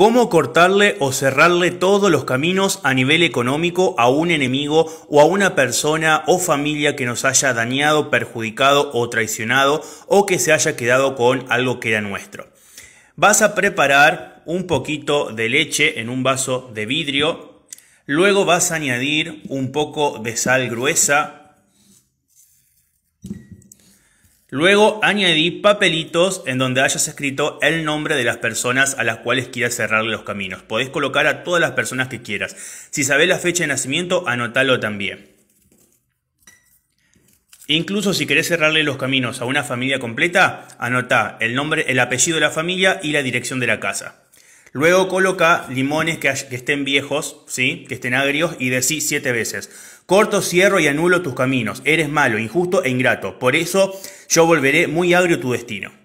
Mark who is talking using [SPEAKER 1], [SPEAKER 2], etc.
[SPEAKER 1] ¿Cómo cortarle o cerrarle todos los caminos a nivel económico a un enemigo o a una persona o familia que nos haya dañado, perjudicado o traicionado o que se haya quedado con algo que era nuestro? Vas a preparar un poquito de leche en un vaso de vidrio, luego vas a añadir un poco de sal gruesa, Luego añadí papelitos en donde hayas escrito el nombre de las personas a las cuales quieras cerrarle los caminos. Podés colocar a todas las personas que quieras. Si sabés la fecha de nacimiento, anotalo también. Incluso si querés cerrarle los caminos a una familia completa, anotá el nombre, el apellido de la familia y la dirección de la casa. Luego coloca limones que, estén viejos, ¿sí? que estén agrios, y decís siete veces, corto, cierro y anulo tus caminos, eres malo, injusto e ingrato, por eso yo volveré muy agrio tu destino.